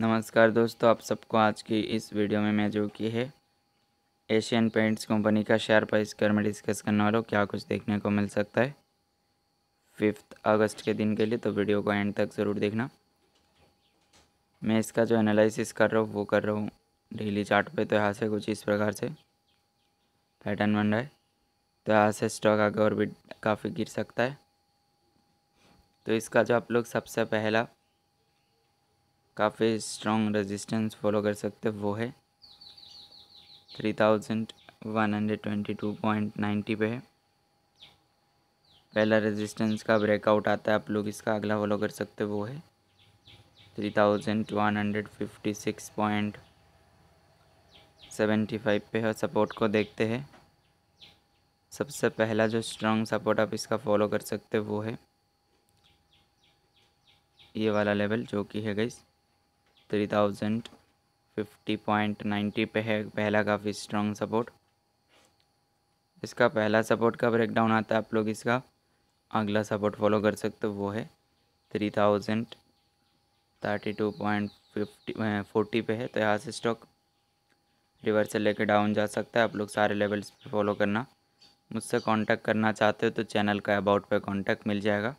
नमस्कार दोस्तों आप सबको आज की इस वीडियो में मैं जो की है एशियन पेंट्स कंपनी का शेयर प्राइस कर मैं डिस्कस करने वाला हूँ क्या कुछ देखने को मिल सकता है फिफ्थ अगस्त के दिन के लिए तो वीडियो को एंड तक ज़रूर देखना मैं इसका जो एनालिसिस कर रहा हूँ वो कर रहा हूँ डेली चार्ट पे तो यहाँ से कुछ इस प्रकार से पैटर्न बन रहा है तो यहाँ से स्टॉक आगे और भी काफ़ी गिर सकता है तो इसका जो आप लोग सबसे पहला काफ़ी स्ट्रॉन्ग रेजिस्टेंस फॉलो कर सकते वो है three thousand one hundred twenty two point ninety पे है पहला रेजिस्टेंस का ब्रेकआउट आता है आप लोग इसका अगला फॉलो कर सकते वो है three thousand one hundred fifty six point seventy five पे है सपोर्ट को देखते हैं सबसे पहला जो स्ट्रॉन्ग सपोर्ट आप इसका फॉलो कर सकते वो है ये वाला लेवल जो कि है गई three thousand fifty point ninety पे है पहला काफ़ी स्ट्रॉन्ग सपोर्ट इसका पहला सपोर्ट का ब्रेकडाउन आता है आप लोग इसका अगला सपोर्ट फॉलो कर सकते हो वो है three thousand thirty two point fifty forty पे है तो यहाँ से स्टॉक रिवर्सल लेके डाउन जा सकता है आप लोग सारे लेवल्स पे फॉलो करना मुझसे कांटेक्ट करना चाहते हो तो चैनल का अबाउट पे कांटेक्ट मिल जाएगा